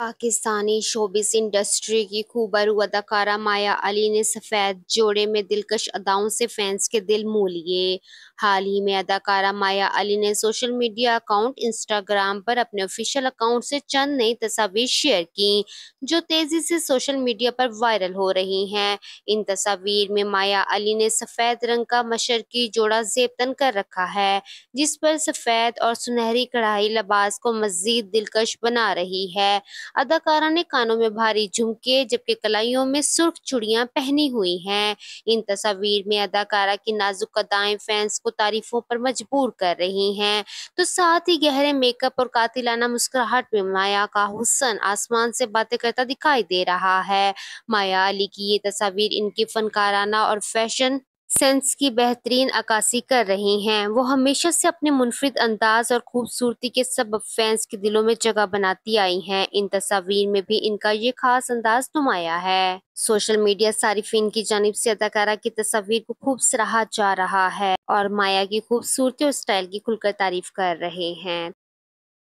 Pakistani showbiz industry की खूबरू अदाकारा माया अली ने सफ़ेद जोड़े में दिलकश अदाओं से फैंस के दिल मोह लिए हाल ही में अदाकारा माया अली ने सोशल मीडिया अकाउंट इंस्टाग्राम पर अपने ऑफिशियल अकाउंट से चंद नई तस्वीर शेयर की जो तेज़ी से सोशल मीडिया पर वायरल हो रही हैं इन तस्वीर में माया अली ने सफ़ेद रंग का मशरकी जोड़ा जेबतन कर रखा है जिस पर सफ़ेद और सुनहरी कढ़ाई लबास को मज़ीद दिलकश बना रही है अदाकारा ने कानों में भारी झुमके जबकि कलाइयों में सुर्ख चूड़ियां पहनी हुई हैं इन तस्वीर में अदाकारा की नाजुक अदाएं फैंस को तारीफों पर मजबूर कर रही हैं तो साथ ही गहरे मेकअप और कातिलाना मुस्कुराहट में माया का हुसन आसमान से बातें करता दिखाई दे रहा है माया अली की ये तस्वीर इनकी फनकाराना और फैशन सेंस की बेहतरीन अक्सी कर रही हैं वो हमेशा से अपने मुनफरद अंदाज और खूबसूरती के सब फैंस के दिलों में जगह बनाती आई हैं इन तस्वीर में भी इनका ये खास अंदाज नुमाया है सोशल मीडिया सारिफिन की जानब से अदाकारा की तस्वीर को खूब सराहा जा रहा है और माया की खूबसूरती और स्टाइल की खुलकर तारीफ कर रहे हैं